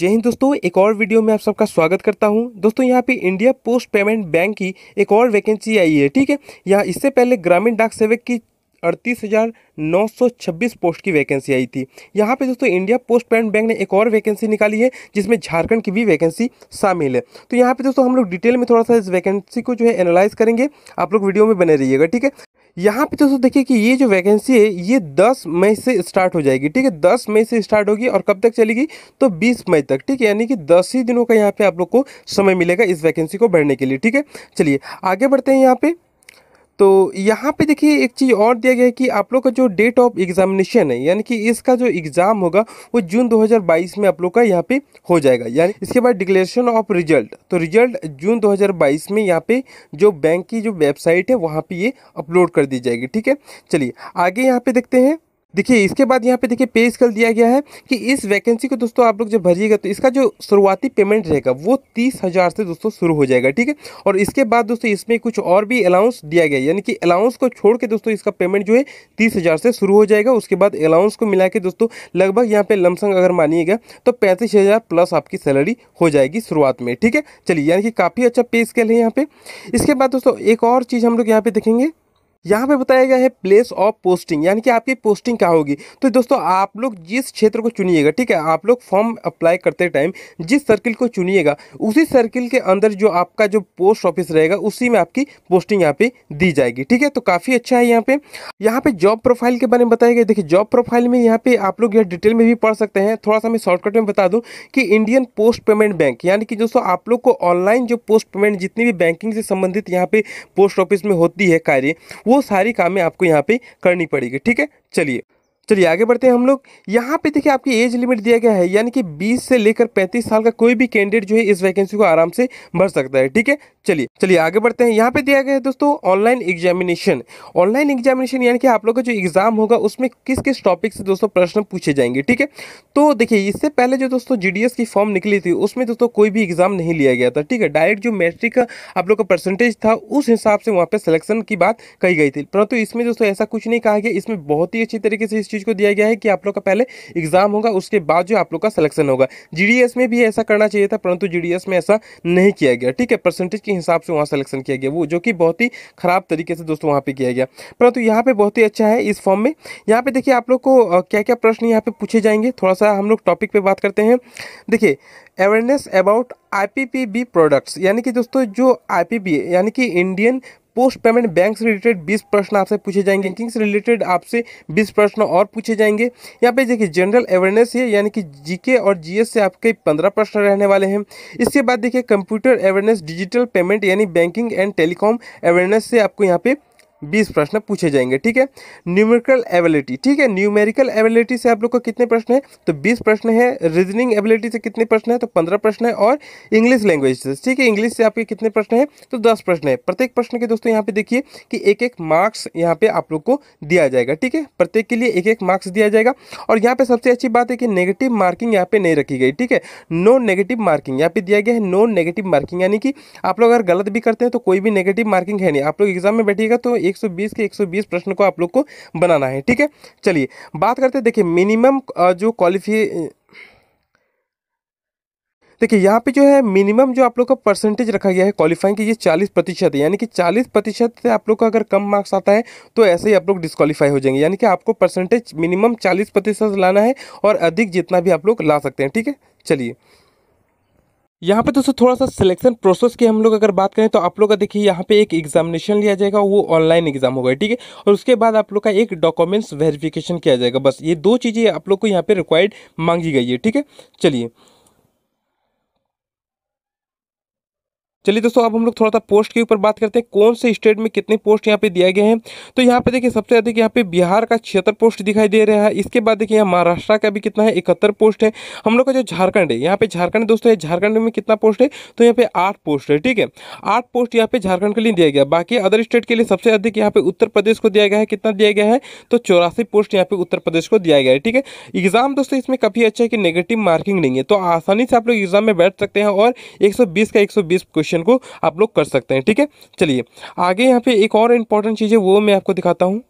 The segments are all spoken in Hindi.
जय हिंद दोस्तों एक और वीडियो में आप सबका स्वागत करता हूं दोस्तों यहां पे इंडिया पोस्ट पेमेंट बैंक की एक और वैकेंसी आई है ठीक है यहाँ इससे पहले ग्रामीण डाक सेवक की अड़तीस हज़ार नौ सौ छब्बीस पोस्ट की वैकेंसी आई थी यहाँ पे दोस्तों इंडिया पोस्ट पेमेंट बैंक ने एक और वैकेंसी निकाली है जिसमें झारखंड की भी वैकेंसी शामिल है तो यहाँ पे दोस्तों हम लोग डिटेल में थोड़ा सा इस वैकेंसी को जो है एनालाइज करेंगे आप लोग वीडियो में बने रहिएगा ठीक है यहाँ पे दोस्तों देखिए कि ये जो वैकेंसी है ये 10 मई से स्टार्ट हो जाएगी ठीक है 10 मई से स्टार्ट होगी और कब तक चलेगी तो 20 मई तक ठीक है यानी कि 10 ही दिनों का यहाँ पे आप लोग को समय मिलेगा इस वैकेंसी को भरने के लिए ठीक है चलिए आगे बढ़ते हैं यहाँ पे तो यहाँ पे देखिए एक चीज़ और दिया गया है कि आप लोग का जो डेट ऑफ एग्जामिनेशन है यानी कि इसका जो एग्ज़ाम होगा वो जून 2022 में आप लोग का यहाँ पे हो जाएगा यानी इसके बाद डिक्लेरेशन ऑफ रिजल्ट तो रिजल्ट जून 2022 में यहाँ पे जो बैंक की जो वेबसाइट है वहाँ पे ये अपलोड कर दी जाएगी ठीक है चलिए आगे यहाँ पे देखते हैं देखिए इसके बाद यहाँ पे देखिए पे स्केल दिया गया है कि इस वैकेंसी को दोस्तों आप लोग जब भरिएगा तो इसका जो शुरुआती पेमेंट रहेगा वो तीस हज़ार से दोस्तों शुरू हो जाएगा ठीक है और इसके बाद दोस्तों इसमें कुछ और भी अलाउंस दिया गया यानी कि अलाउंस को छोड़ के दोस्तों इसका पेमेंट जो है तीस हज़ार से शुरू हो जाएगा उसके बाद अलाउंस को मिला के दोस्तों लगभग यहाँ पर लमसंग अगर मानिएगा तो पैंतीस हज़ार प्लस आपकी सैलरी हो जाएगी शुरुआत में ठीक है चलिए यानी कि काफ़ी अच्छा पे स्केल है यहाँ पर इसके बाद दोस्तों एक और चीज़ हम लोग यहाँ पे देखेंगे यहाँ पे बताया गया है प्लेस ऑफ पोस्टिंग यानी कि आपकी पोस्टिंग क्या होगी तो दोस्तों आप लोग जिस क्षेत्र को चुनिएगा ठीक है आप लोग फॉर्म अप्लाई करते टाइम जिस सर्किल को चुनिएगा उसी सर्किल के अंदर जो आपका जो पोस्ट ऑफिस रहेगा उसी में आपकी पोस्टिंग यहाँ पे दी जाएगी ठीक है तो काफ़ी अच्छा है यहाँ पे यहाँ पे जॉब प्रोफाइल के बारे में बताया गया देखिए जॉब प्रोफाइल में यहाँ पे आप लोग यह डिटेल में भी पढ़ सकते हैं थोड़ा सा मैं शॉर्टकट में बता दूँ कि इंडियन पोस्ट पेमेंट बैंक यानी कि दोस्तों आप लोग को ऑनलाइन जो पोस्ट पेमेंट जितनी भी बैंकिंग से संबंधित यहाँ पे पोस्ट ऑफिस में होती है कार्य वो सारी कामें आपको यहाँ पर करनी पड़ेगी ठीक है चलिए चलिए आगे बढ़ते हैं हम लोग यहाँ पे देखिए आपकी एज लिमिट दिया गया है यानी कि 20 से लेकर 35 साल का कोई भी कैंडिडेट जो है इस वैकेंसी को आराम से भर सकता है ठीक है चलिए चलिए आगे बढ़ते हैं यहाँ पे दिया गया है दोस्तों ऑनलाइन एग्जामिनेशन ऑनलाइन एग्जामिनेशन यानी कि आप लोग का जो एग्जाम होगा उसमें किस किस टॉपिक से दोस्तों प्रश्न पूछे जाएंगे ठीक है तो देखिए इससे पहले जो दोस्तों जीडीएस की फॉर्म निकली थी उसमें दोस्तों कोई भी एग्जाम नहीं लिया गया था ठीक है डायरेक्ट जो मैट्रिक का आप लोग का परसेंटेज था उस हिसाब से वहाँ पर सिलेक्शन की बात कही गई थी परंतु इसमें दोस्तों ऐसा कुछ नहीं कहा गया इसमें बहुत ही अच्छी तरीके से इस चीज़ को दिया गया है कि आप लोग का पहले एग्जाम होगा उसके बाद जो आप लोग का सिलेक्शन होगा जी में भी ऐसा करना चाहिए था परंतु जी में ऐसा नहीं किया गया ठीक है परसेंटेज के हिसाब से वहाँ सिलेक्शन किया गया वो जो कि बहुत ही खराब तरीके से दोस्तों वहाँ पर किया गया परंतु यहाँ पर बहुत ही अच्छा है इस फॉर्म में यहाँ पर देखिए आप लोग को क्या क्या प्रश्न यहाँ पर पूछे जाएंगे थोड़ा सा हम लोग टॉपिक पर बात करते हैं देखिए अवेयरनेस अबाउट आईपीपीबी प्रोडक्ट्स यानी कि दोस्तों जो आईपीपी यानी कि इंडियन पोस्ट पेमेंट बैंक से रिलेटेड बीस प्रश्न आपसे पूछे जाएंगे बैंकिंग से रिलेटेड आपसे बीस प्रश्न और पूछे जाएंगे यहाँ पे देखिए जनरल अवेयरनेस है यानी कि जीके और जीएस से आपके पंद्रह प्रश्न रहने वाले हैं इसके बाद देखिए कंप्यूटर अवेयरनेस डिजिटल पेमेंट यानी बैंकिंग एंड टेलीकॉम अवेयरनेस से आपको यहाँ पे बीस प्रश्न पूछे जाएंगे ठीक है न्यूमेरिकल एबिलिटी ठीक है न्यूमेरिकल एबिलिटी से आप लोग का कितने प्रश्न है तो बीस प्रश्न है रीजनिंग एबिलिटी से कितने प्रश्न है तो पंद्रह प्रश्न है और इंग्लिश लैंग्वेज से ठीक है इंग्लिश से आपके कितने प्रश्न है तो दस प्रश्न है प्रत्येक प्रश्न के दोस्तों यहाँ पे देखिए कि एक एक मार्क्स यहाँ पे आप लोग को दिया जाएगा ठीक है प्रत्येक के लिए एक एक मार्क्स दिया जाएगा और यहाँ पे सबसे अच्छी बात है कि नेगेटिव मार्किंग यहाँ पे नहीं रखी गई ठीक है नो नेगेटिव मार्किंग यहाँ पे दिया गया है नो नेगेटिव मार्किंग यानी कि आप लोग अगर गलत भी करते हैं तो कोई भी नेगेटिव मार्किंग है नहीं आप लोग एग्जाम में बैठिएगा तो 120 के 120 प्रश्न को आप लोग को बनाना है ठीक है चलिए बात करते हैं देखिए मिनिमम जो क्वालिफी देखिए यहाँ पे जो है मिनिमम जो आप लोग का परसेंटेज रखा गया है क्वालिफाइंग की ये चालीस प्रतिशत है यानी कि चालीस प्रतिशत से आप लोग का अगर कम मार्क्स आता है तो ऐसे ही आप लोग डिस्कालीफाई हो जाएंगे यानी कि आपको परसेंटेज मिनिमम चालीस प्रतिशत लाना है और अधिक जितना भी आप लोग ला सकते हैं ठीक है चलिए यहाँ पे दोस्तों थोड़ा सा सिलेक्शन प्रोसेस की हम लोग अगर बात करें तो आप लोग का देखिए यहाँ पे एक एग्जामिनेशन लिया जाएगा वो ऑनलाइन एग्जाम होगा ठीक है और उसके बाद आप लोग का एक डॉक्यूमेंट्स वेरिफिकेशन किया जाएगा बस ये दो चीज़ें आप लोग को यहाँ पे रिक्वायर्ड मांगी गई है ठीक है चलिए चलिए दोस्तों अब हम लोग थोड़ा सा पोस्ट के ऊपर बात करते हैं कौन से स्टेट में कितने पोस्ट यहाँ पे दिया गए हैं तो यहाँ पे देखिए सबसे अधिक यहाँ पे बिहार का छिहत्तर पोस्ट दिखाई दे रहा है इसके बाद देखिए यहाँ महाराष्ट्र का भी कितना है इकहत्तर पोस्ट है हम लोग का जो झारखंड है यहाँ पे झारखंड दोस्तों झारखंड में कितना पोस्ट है तो यहाँ पे आठ पोस्ट है ठीक है आठ पोस्ट यहाँ पे झारखंड के लिए दिया गया बाकी अदर स्टेट के लिए सबसे अधिक यहाँ पे उत्तर प्रदेश को दिया गया है कितना दिया गया है तो चौरासी पोस्ट यहाँ पे उत्तर प्रदेश को दिया गया है ठीक है एग्जाम दोस्तों इसमें काफी अच्छा है कि नेगेटिव मार्किंग नहीं है तो आसानी से आप लोग एग्जाम में बैठ सकते हैं और एक का एक क्वेश्चन क्वेश्चन को आप लोग कर सकते हैं ठीक है चलिए आगे यहाँ पे एक और इंपॉर्टेंट चीज़ है वो मैं आपको दिखाता हूँ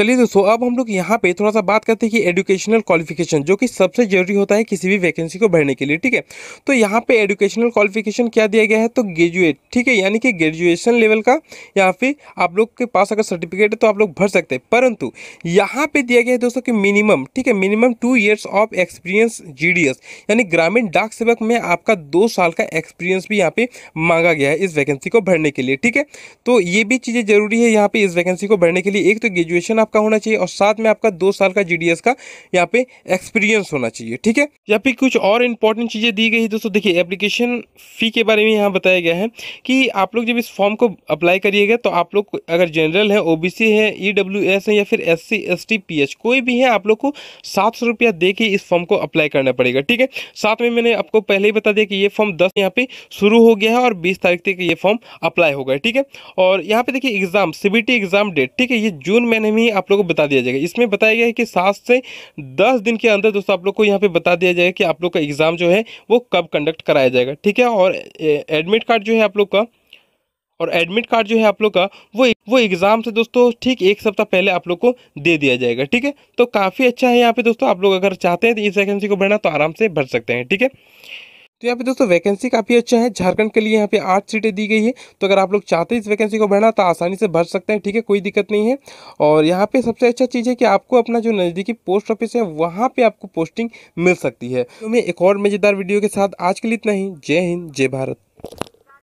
चलिए दोस्तों अब हम लोग यहाँ पे थोड़ा सा बात करते हैं कि एजुकेशनल क्वालिफिकेशन जो कि सबसे जरूरी होता है किसी भी वैकेंसी को भरने के लिए ठीक है तो यहाँ पे एजुकेशनल क्वालिफिकेशन क्या दिया गया है तो ग्रेजुएट ठीक है यानी कि ग्रेजुएशन लेवल का या फिर आप लोग के पास अगर सर्टिफिकेट है तो आप लोग भर सकते हैं परंतु यहाँ पर दिया गया है दोस्तों कि मिनिमम ठीक है minimum two years of experience जी यानी ग्रामीण डाक सेवक में आपका दो साल का एक्सपीरियंस भी यहाँ पर मांगा गया है इस वैकेंसी को भरने के लिए ठीक है तो ये भी चीज़ें जरूरी है यहाँ पर इस वैकेंसी को भरने के लिए एक तो ग्रेजुएशन आप आपका होना चाहिए और साथ में आपका दो साल का जी का यहाँ पे एक्सपीरियंस होना चाहिए ठीक है यहाँ पे कुछ और इंपॉर्टेंट चीज़ें दी गई दोस्तों देखिए एप्लीकेशन फ़ी के बारे में यहाँ बताया गया है कि आप लोग जब इस फॉर्म को अप्लाई करिएगा तो आप लोग अगर जनरल है ओ है ई e है या फिर एस सी कोई भी है आप लोग को सात सौ रुपया दे के इस फॉर्म को अप्लाई करना पड़ेगा ठीक है साथ में मैंने आपको पहले ही बता दिया कि ये फॉर्म दस यहाँ पे शुरू हो गया है और बीस तारीख तक ये फॉर्म अप्लाई होगा ठीक है और यहाँ पे देखिए एग्जाम सीबीटी एग्जाम डेट ठीक है ये जून महीने में ही ही आप लोग को बता दिया जाएगा इसमें बताया गया है कि सात से दस दिन के अंदर दोस्तों आप लोग को यहाँ पे बता दिया जाएगा कि आप लोग का एग्ज़ाम जो है वो कब कंडक्ट कराया जाएगा ठीक है और एडमिट कार्ड जो है आप लोग का और एडमिट कार्ड जो है आप लोग का वो वो एग्ज़ाम से दोस्तों ठीक एक सप्ताह पहले आप लोग को दे दिया जाएगा ठीक है तो काफ़ी अच्छा है यहाँ पे दोस्तों आप लोग अगर चाहते हैं तो इस वैकेंसी को भरना तो आराम से भर सकते हैं ठीक है तो यहाँ पे दोस्तों वैकेंसी काफ़ी अच्छा है झारखंड के लिए यहाँ पे आठ सीटें दी गई है तो अगर आप लोग चाहते हैं इस वैकेंसी को भरना तो आसानी से भर सकते हैं ठीक है कोई दिक्कत नहीं है और यहाँ पे सबसे अच्छा चीज़ है कि आपको अपना जो नज़दीकी पोस्ट ऑफिस है वहाँ पे आपको पोस्टिंग मिल सकती है तो मैं एक और मज़ेदार वीडियो के साथ आज के लिए इतना ही जय हिंद जय भारत